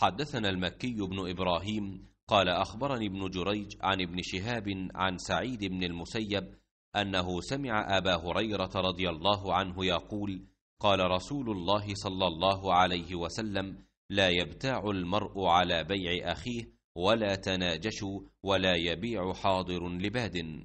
حدثنا المكي بن إبراهيم قال أخبرني ابن جريج عن ابن شهاب عن سعيد بن المسيب أنه سمع أبا هريرة رضي الله عنه يقول قال رسول الله صلى الله عليه وسلم لا يبتاع المرء على بيع أخيه ولا تناجشوا ولا يبيع حاضر لباد